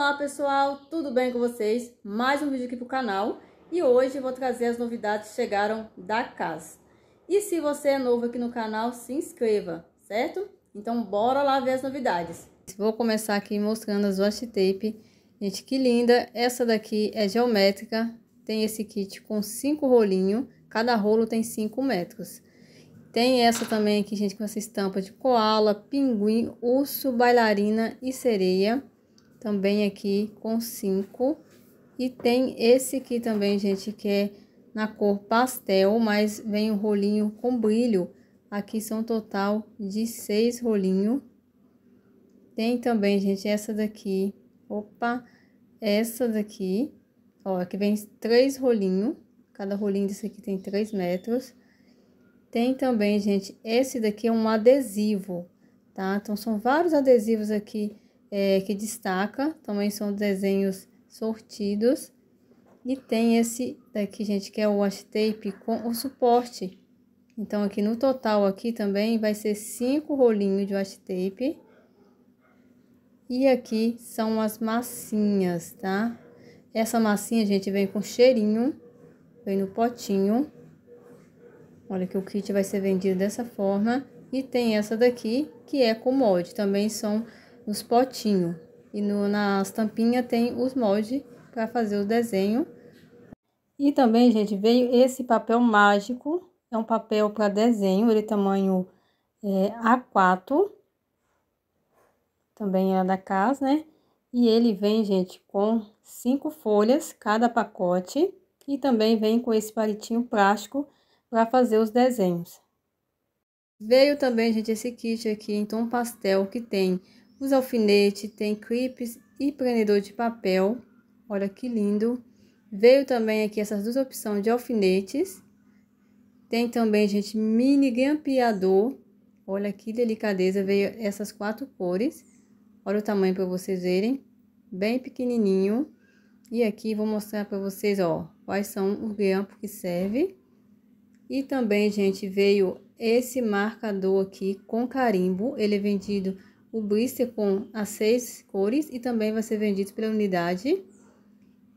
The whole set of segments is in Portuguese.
Olá pessoal, tudo bem com vocês? Mais um vídeo aqui pro canal e hoje vou trazer as novidades que chegaram da casa. E se você é novo aqui no canal, se inscreva, certo? Então bora lá ver as novidades. Vou começar aqui mostrando as washi tape. Gente, que linda! Essa daqui é geométrica, tem esse kit com cinco rolinhos, cada rolo tem 5 metros. Tem essa também aqui, gente, com essa estampa de koala, pinguim, urso, bailarina e sereia também aqui com 5. E tem esse aqui também, gente, que é na cor pastel, mas vem o um rolinho com brilho. Aqui são um total de seis rolinhos. Tem também, gente, essa daqui. Opa! Essa daqui. Ó, aqui vem três rolinhos. Cada rolinho desse aqui tem três metros. Tem também, gente, esse daqui é um adesivo, tá? Então, são vários adesivos aqui é, que destaca, também são desenhos sortidos. E tem esse daqui, gente, que é o washi tape com o suporte. Então, aqui no total aqui também vai ser cinco rolinhos de washi tape. E aqui são as massinhas, tá? Essa massinha, gente, vem com cheirinho, vem no potinho. Olha que o kit vai ser vendido dessa forma. E tem essa daqui, que é com molde. Também são nos potinhos. E no, nas tampinhas tem os moldes para fazer o desenho. E também, gente, veio esse papel mágico. É um papel para desenho, ele é tamanho é, A4. Também é da casa, né? E ele vem, gente, com cinco folhas cada pacote. E também vem com esse palitinho plástico para fazer os desenhos. Veio também, gente, esse kit aqui em tom pastel que tem os alfinetes, tem clipes e prendedor de papel. Olha que lindo. Veio também aqui essas duas opções de alfinetes. Tem também, gente, mini grampeador. Olha que delicadeza, veio essas quatro cores. Olha o tamanho para vocês verem. Bem pequenininho. E aqui vou mostrar para vocês, ó, quais são os grampos que serve. E também, gente, veio esse marcador aqui com carimbo. Ele é vendido o blister com as seis cores e também vai ser vendido pela unidade.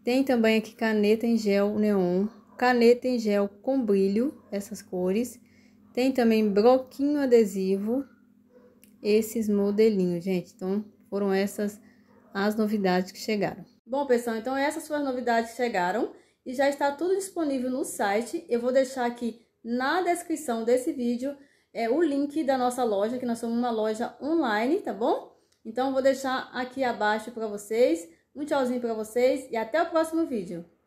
Tem também aqui caneta em gel neon, caneta em gel com brilho, essas cores. Tem também bloquinho adesivo, esses modelinhos, gente. Então, foram essas as novidades que chegaram. Bom, pessoal, então essas foram as novidades que chegaram e já está tudo disponível no site. Eu vou deixar aqui na descrição desse vídeo é, o link da nossa loja, que nós somos uma loja online, tá bom? Então, vou deixar aqui abaixo para vocês. Um tchauzinho para vocês e até o próximo vídeo.